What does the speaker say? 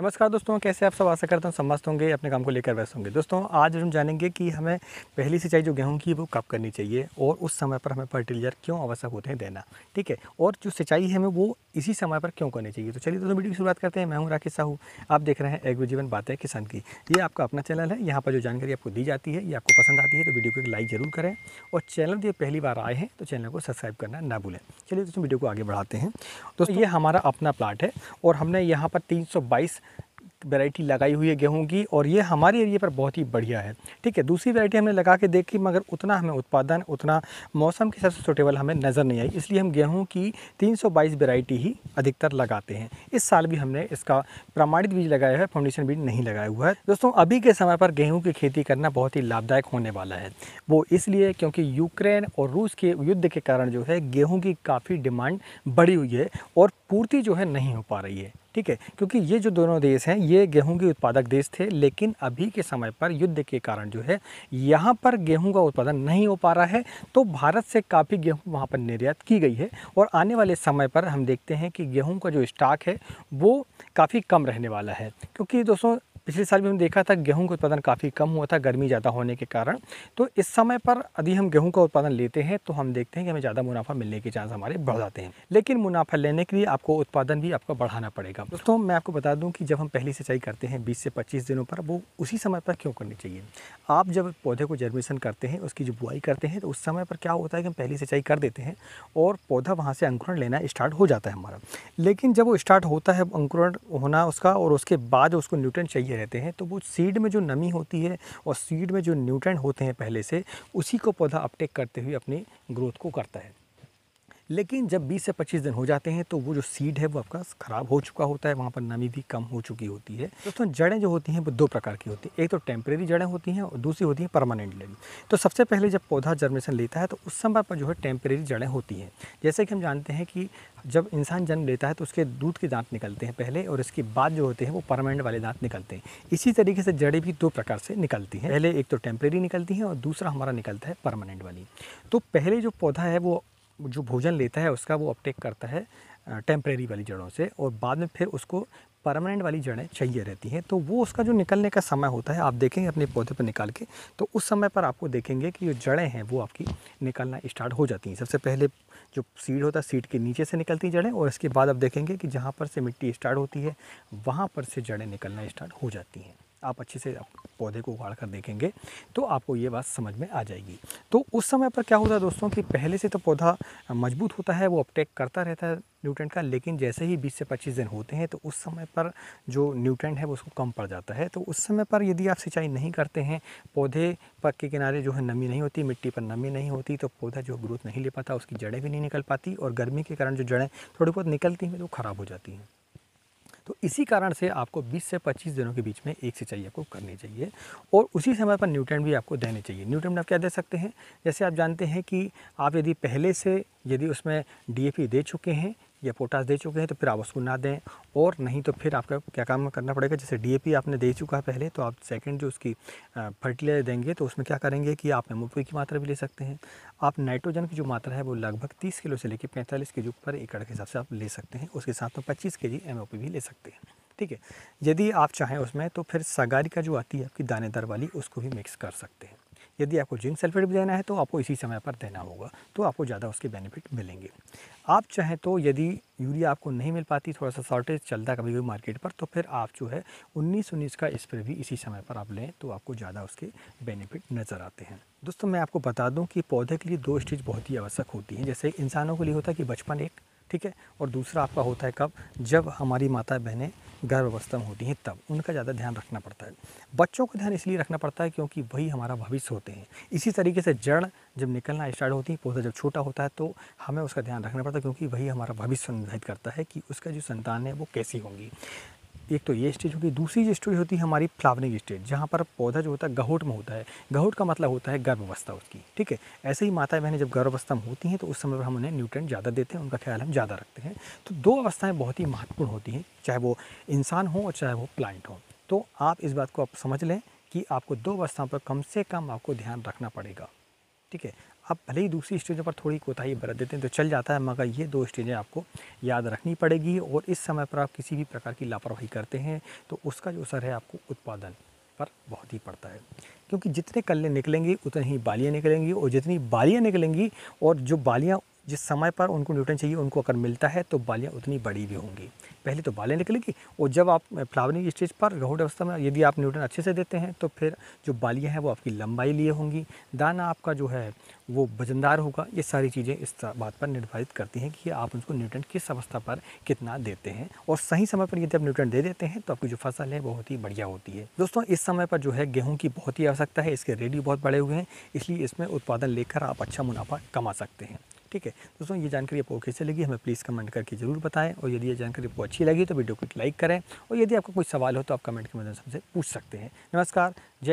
नमस्कार दोस्तों कैसे आप सब आशा करता हूँ समझते होंगे अपने काम को लेकर व्यस्त होंगे दोस्तों आज हम जानेंगे कि हमें पहली सिंचाई जो गेहूं की वो कब करनी चाहिए और उस समय पर हमें फर्टिलाइजर क्यों आवश्यक होते हैं देना ठीक है और जो सिंचाई है हमें वो इसी समय पर क्यों करनी चाहिए तो चलिए दोस्तों वीडियो की शुरुआत करते हैं मैं हूँ राकेश साहू आप देख रहे हैं एग्रो जीवन बातें किसान की ये आपका अपना चैनल है यहाँ पर जो जानकारी आपको दी जाती है ये आपको पसंद आती है तो वीडियो को एक लाइक जरूर करें और चैनल जो पहली बार आए हैं तो चैनल को सब्सक्राइब करना ना भूलें चलिए दोस्तों वीडियो को आगे बढ़ाते हैं दोस्तों ये हमारा अपना प्लाट है और हमने यहाँ पर तीन वैरायटी लगाई हुई है गेहूं की और ये हमारे एरिया पर बहुत ही बढ़िया है ठीक है दूसरी वैरायटी हमने लगा के देखी मगर उतना हमें उत्पादन उतना मौसम के हिसाब से सुटेबल हमें नज़र नहीं आई इसलिए हम गेहूँ की तीन सौ वैरायटी ही अधिकतर लगाते हैं इस साल भी हमने इसका प्रमाणित बीज लगाया है फाउंडेशन बीज नहीं लगाया हुआ है दोस्तों अभी के समय पर गेहूँ की खेती करना बहुत ही लाभदायक होने वाला है वो इसलिए क्योंकि यूक्रेन और रूस के युद्ध के कारण जो है गेहूँ की काफ़ी डिमांड बढ़ी हुई है और पूर्ति जो है नहीं हो पा रही है ठीक है क्योंकि ये जो दोनों देश हैं ये गेहूं के उत्पादक देश थे लेकिन अभी के समय पर युद्ध के कारण जो है यहाँ पर गेहूं का उत्पादन नहीं हो पा रहा है तो भारत से काफ़ी गेहूं वहाँ पर निर्यात की गई है और आने वाले समय पर हम देखते हैं कि गेहूं का जो स्टॉक है वो काफ़ी कम रहने वाला है क्योंकि दोस्तों पिछले साल भी हमने देखा था गेहूं का उत्पादन काफ़ी कम हुआ था गर्मी ज़्यादा होने के कारण तो इस समय पर यदि हम गेहूं का उत्पादन लेते हैं तो हम देखते हैं कि हमें ज़्यादा मुनाफा मिलने के चांस हमारे बढ़ जाते हैं लेकिन मुनाफा लेने के लिए आपको उत्पादन भी आपका बढ़ाना पड़ेगा दोस्तों मैं आपको बता दूँ कि जब हम पहली सिंचाई करते हैं बीस से पच्चीस दिनों पर वो उसी समय पर क्यों करनी चाहिए आप जब पौधे को जर्मिनेशन करते हैं उसकी जो बुआई करते हैं तो उस समय पर क्या होता है कि हम पहली सिंचाई कर देते हैं और पौधा वहाँ से अंकुरण लेना स्टार्ट हो जाता है हमारा लेकिन जब वो स्टार्ट होता है अंकुरण होना उसका और उसके बाद उसको न्यूट्रन चाहिए रहते हैं तो वो सीड में जो नमी होती है और सीड में जो न्यूट्रेंट होते हैं पहले से उसी को पौधा अपटेक करते हुए अपनी ग्रोथ को करता है लेकिन जब 20 से 25 दिन हो जाते हैं तो वो जो सीड है वो आपका ख़राब हो चुका होता है वहाँ पर नमी भी कम हो चुकी होती है दोस्तों जड़ें जो होती हैं वो दो प्रकार की होती हैं एक तो टेम्प्रेरी जड़ें होती हैं और दूसरी होती हैं परमानेंट जड़ें तो सबसे पहले जब पौधा जर्मेशन लेता है तो उस समय पर जो है टेम्प्रेरी जड़ें होती हैं जैसे कि हम जानते हैं कि जब इंसान जन्म लेता है तो उसके दूध के दांत निकलते हैं पहले और इसके बाद जो होते हैं वो परमानेंट वाले दांत निकलते हैं इसी तरीके से जड़ें भी दो प्रकार से निकलती हैं पहले एक तो टेम्प्रेरी निकलती हैं और दूसरा हमारा निकलता है परमानेंट वाली तो पहले जो पौधा है वो जो भोजन लेता है उसका वो अपटेक करता है टेम्प्रेरी वाली जड़ों से और बाद में फिर उसको परमानेंट वाली जड़ें चाहिए रहती हैं तो वो उसका जो निकलने का समय होता है आप देखेंगे अपने पौधे पर निकाल के तो उस समय पर आपको देखेंगे कि जो जड़ें हैं वो आपकी निकलना स्टार्ट हो जाती हैं सबसे पहले जो सीड होता है सीड के नीचे से निकलती जड़ें और इसके बाद आप देखेंगे कि जहाँ पर से मिट्टी स्टार्ट होती है वहाँ पर से जड़ें निकलना स्टार्ट हो जाती हैं आप अच्छे से पौधे को उगाड़ कर देखेंगे तो आपको ये बात समझ में आ जाएगी तो उस समय पर क्या होता है दोस्तों कि पहले से तो पौधा मजबूत होता है वो अपटेक करता रहता है न्यूट्रेंट का लेकिन जैसे ही 20 से 25 दिन होते हैं तो उस समय पर जो न्यूट्रेंट है वो उसको कम पड़ जाता है तो उस समय पर यदि आप सिंचाई नहीं करते हैं पौधे पर के किनारे जो है नमी नहीं होती मिट्टी पर नमी नहीं होती तो पौधा जो ग्रोथ नहीं ले पाता उसकी जड़ें भी नहीं निकल पाती और गर्मी के कारण जो जड़ें थोड़ी बहुत निकलती हैं तो खराब हो जाती हैं तो इसी कारण से आपको 20 से 25 दिनों के बीच में एक सिंचाई आपको करनी चाहिए और उसी समय पर न्यूट्रेंट भी आपको देने चाहिए न्यूट्रेंट आप क्या दे सकते हैं जैसे आप जानते हैं कि आप यदि पहले से यदि उसमें डी दे चुके हैं या पोटास दे चुके हैं तो फिर आप उसको ना दें और नहीं तो फिर आपका क्या काम करना पड़ेगा जैसे डी आपने दे चुका है पहले तो आप सेकंड जो उसकी फर्टिलाइजर देंगे तो उसमें क्या करेंगे कि आप एम की मात्रा भी ले सकते हैं आप नाइट्रोजन की जो मात्रा है वो लगभग तीस किलो से लेकर पैंतालीस के जी पर एकड़ के हिसाब से आप ले सकते हैं उसके साथ में पच्चीस के जी भी ले सकते हैं ठीक है यदि आप चाहें उसमें तो फिर सगारी का जो आती है आपकी दानेदार वाली उसको भी मिक्स कर सकते हैं यदि आपको जिंक सल्फेट भी देना है तो आपको इसी समय पर देना होगा तो आपको ज़्यादा उसके बेनिफिट मिलेंगे आप चाहें तो यदि यूरिया आपको नहीं मिल पाती थोड़ा सा शॉर्टेज चलता कभी कभी मार्केट पर तो फिर आप जो है उन्नीस उन्नीस का स्प्रे भी इसी समय पर आप लें तो आपको ज़्यादा उसके बेनिफिट नज़र आते हैं दोस्तों मैं आपको बता दूं कि पौधे के लिए दो स्टेज बहुत ही आवश्यक होती हैं जैसे इंसानों के लिए होता है कि बचपन एक ठीक है और दूसरा आपका होता है कब जब हमारी माता बहनें गर्भ में होती हैं तब उनका ज़्यादा ध्यान रखना पड़ता है बच्चों का ध्यान इसलिए रखना पड़ता है क्योंकि वही हमारा भविष्य होते हैं इसी तरीके से जड़ जब निकलना स्टार्ट होती है पौधा जब छोटा होता है तो हमें उसका ध्यान रखना पड़ता है क्योंकि वही हमारा भविष्य निर्धारित करता है कि उसका जो संतान है वो कैसी होंगी एक तो ये स्टेज होगी दूसरी जो स्टेज होती है हमारी फ्लावरिंग स्टेज जहाँ पर पौधा जो होता है गहोट में होता है गहोट का मतलब होता है गर्भावस्था उसकी ठीक है ऐसे ही माता बहनें जब गर्भावस्था में होती हैं तो उस समय पर हम उन्हें न्यूट्रेंट ज़्यादा देते हैं उनका ख्याल हम ज़्यादा रखते हैं तो दो अवस्थाएँ बहुत ही महत्वपूर्ण होती हैं चाहे वो इंसान हो और चाहे वो प्लांट हो तो आप इस बात को आप समझ लें कि आपको दो अवस्थाओं पर कम से कम आपको ध्यान रखना पड़ेगा ठीक है आप भले ही दूसरी स्टेजों पर थोड़ी कोताही बरत देते हैं तो चल जाता है मगर ये दो स्टेजें आपको याद रखनी पड़ेगी और इस समय पर आप किसी भी प्रकार की लापरवाही करते हैं तो उसका जो असर है आपको उत्पादन पर बहुत ही पड़ता है क्योंकि जितने कल्ले निकलेंगी उतनी ही बालियाँ निकलेंगी और जितनी बालियाँ निकलेंगी और जो बालियाँ जिस समय पर उनको न्यूट्रन चाहिए उनको अगर मिलता है तो बालियाँ उतनी बड़ी भी होंगी पहले तो बालें निकलेगी और जब आप फ्लावरिंग स्टेज पर गहुड़ अवस्था में यदि आप न्यूट्रन अच्छे से देते हैं तो फिर जो बालियाँ हैं वो आपकी लंबाई लिए होंगी दाना आपका जो है वो वजनदार होगा ये सारी चीज़ें इस बात पर निर्धारित करती हैं कि आप उनको न्यूट्रन किस अवस्था पर कितना देते हैं और सही समय पर यदि आप न्यूट्रन दे देते हैं तो आपकी जो फसल है बहुत ही बढ़िया होती है दोस्तों इस समय पर जो है गेहूँ की बहुत ही आवश्यकता है इसके रेडी बहुत बड़े हुए हैं इसलिए इसमें उत्पादन लेकर आप अच्छा मुनाफा कमा सकते हैं ठीक है दोस्तों ये जानकारी आपको कैसे लगी हमें प्लीज़ कमेंट करके ज़रूर बताएं और यदि ये जानकारी आपको अच्छी लगी तो वीडियो को लाइक करें और यदि आपको कोई सवाल हो तो आप कमेंट के माध्यम से पूछ सकते हैं नमस्कार जय